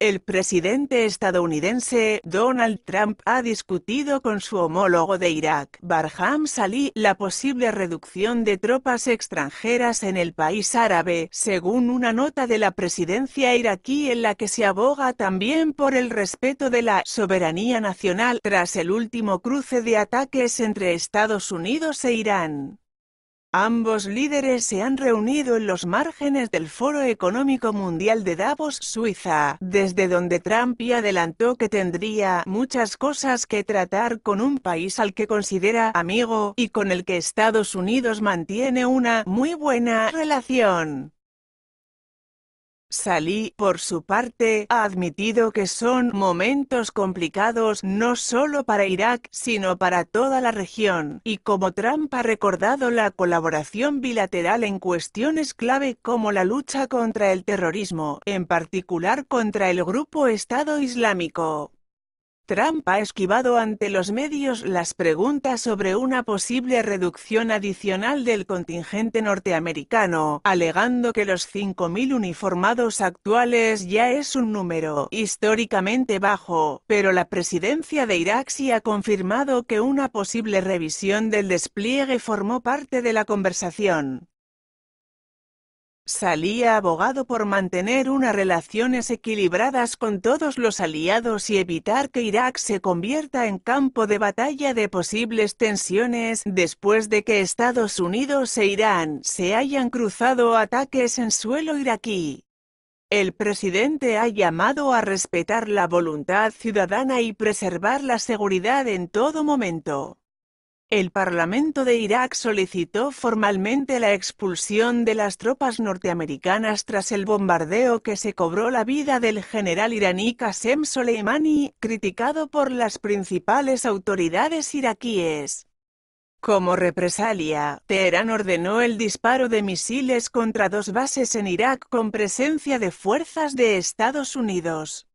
El presidente estadounidense Donald Trump ha discutido con su homólogo de Irak, Barham Salih, la posible reducción de tropas extranjeras en el país árabe, según una nota de la presidencia iraquí en la que se aboga también por el respeto de la soberanía nacional tras el último cruce de ataques entre Estados Unidos e Irán. Ambos líderes se han reunido en los márgenes del Foro Económico Mundial de Davos, Suiza, desde donde Trump y adelantó que tendría muchas cosas que tratar con un país al que considera amigo y con el que Estados Unidos mantiene una muy buena relación. Salí, por su parte, ha admitido que son momentos complicados no solo para Irak, sino para toda la región, y como Trump ha recordado la colaboración bilateral en cuestiones clave como la lucha contra el terrorismo, en particular contra el grupo Estado Islámico. Trump ha esquivado ante los medios las preguntas sobre una posible reducción adicional del contingente norteamericano, alegando que los 5.000 uniformados actuales ya es un número históricamente bajo, pero la presidencia de Irak sí ha confirmado que una posible revisión del despliegue formó parte de la conversación. Salía abogado por mantener unas relaciones equilibradas con todos los aliados y evitar que Irak se convierta en campo de batalla de posibles tensiones después de que Estados Unidos e Irán se hayan cruzado ataques en suelo iraquí. El presidente ha llamado a respetar la voluntad ciudadana y preservar la seguridad en todo momento. El Parlamento de Irak solicitó formalmente la expulsión de las tropas norteamericanas tras el bombardeo que se cobró la vida del general iraní Qasem Soleimani, criticado por las principales autoridades iraquíes. Como represalia, Teherán ordenó el disparo de misiles contra dos bases en Irak con presencia de fuerzas de Estados Unidos.